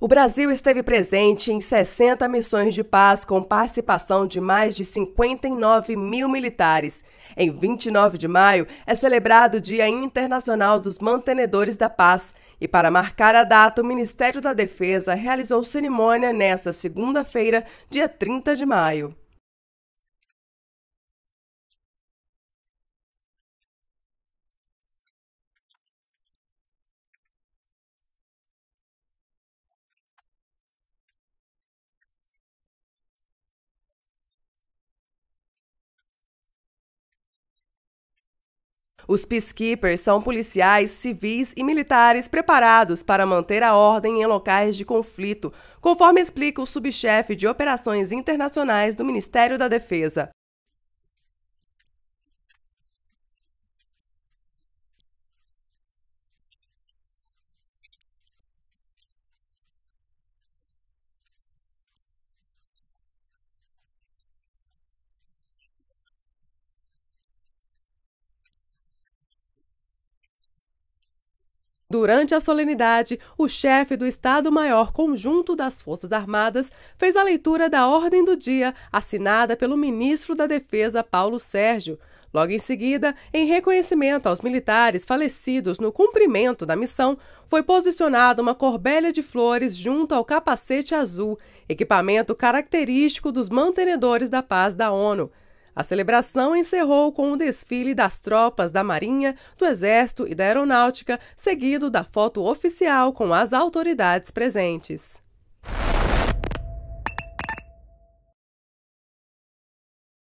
O Brasil esteve presente em 60 missões de paz com participação de mais de 59 mil militares. Em 29 de maio é celebrado o Dia Internacional dos Mantenedores da Paz. E para marcar a data, o Ministério da Defesa realizou cerimônia nesta segunda-feira, dia 30 de maio. Os peacekeepers são policiais civis e militares preparados para manter a ordem em locais de conflito, conforme explica o subchefe de operações internacionais do Ministério da Defesa. Durante a solenidade, o chefe do Estado-Maior Conjunto das Forças Armadas fez a leitura da ordem do dia assinada pelo ministro da Defesa Paulo Sérgio. Logo em seguida, em reconhecimento aos militares falecidos no cumprimento da missão, foi posicionada uma corbelha de flores junto ao capacete azul, equipamento característico dos mantenedores da paz da ONU. A celebração encerrou com o desfile das tropas da Marinha, do Exército e da Aeronáutica, seguido da foto oficial com as autoridades presentes.